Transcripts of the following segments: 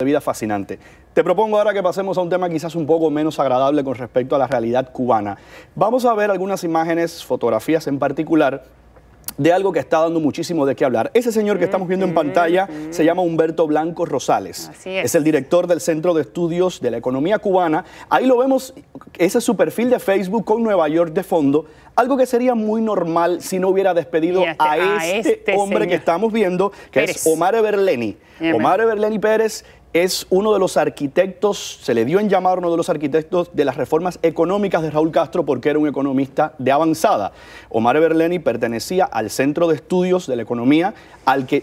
de vida fascinante. Te propongo ahora que pasemos a un tema quizás un poco menos agradable con respecto a la realidad cubana. Vamos a ver algunas imágenes, fotografías en particular, de algo que está dando muchísimo de qué hablar. Ese señor que estamos viendo en pantalla se llama Humberto Blanco Rosales. es. el director del Centro de Estudios de la Economía Cubana. Ahí lo vemos, ese es su perfil de Facebook con Nueva York de fondo, algo que sería muy normal si no hubiera despedido este, a, este, este hombre que estamos viendo, que es Omar Eberleni. Omar Eberleni Pérez es uno de los arquitectos, se le dio en llamar uno de los arquitectos de las reformas económicas de Raúl Castro porque era un economista de avanzada. Omar Berleni pertenecía al Centro de Estudios de la Economía,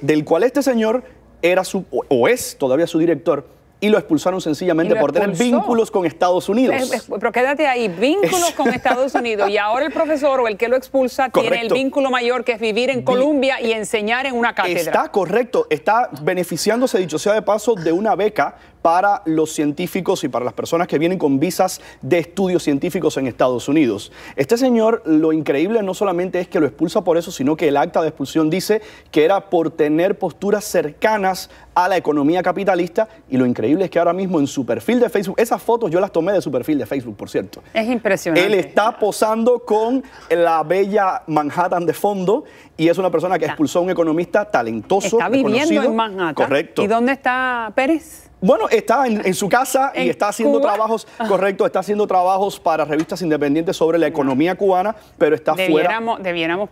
del cual este señor era su, o es todavía su director y lo expulsaron sencillamente por tener vínculos con Estados Unidos. Eh, eh, pero quédate ahí, vínculos con Estados Unidos. Y ahora el profesor o el que lo expulsa tiene el vínculo mayor que es vivir en Colombia y enseñar en una cátedra. Está correcto, está beneficiándose, dicho sea de paso, de una beca para los científicos y para las personas que vienen con visas de estudios científicos en Estados Unidos. Este señor, lo increíble no solamente es que lo expulsa por eso, sino que el acta de expulsión dice que era por tener posturas cercanas a la economía capitalista y lo increíble es que ahora mismo en su perfil de Facebook, esas fotos yo las tomé de su perfil de Facebook, por cierto. Es impresionante. Él está posando con la bella Manhattan de fondo y es una persona que expulsó a un economista talentoso. Está viviendo en Manhattan. Correcto. ¿Y dónde está Pérez? Bueno, está en, su casa y está haciendo trabajos, ah. correcto, está haciendo trabajos para revistas independientes sobre la economía cubana, pero está debiéramos, fuera. Debiéramos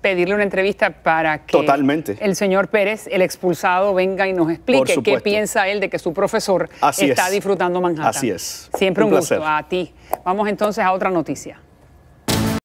pedirle una entrevista para que el señor Pérez, el expulsado, venga y nos explique qué piensa él de que su profesor está disfrutando Manhattan. Así es. Siempre un gusto a ti. Vamos entonces a otra noticia.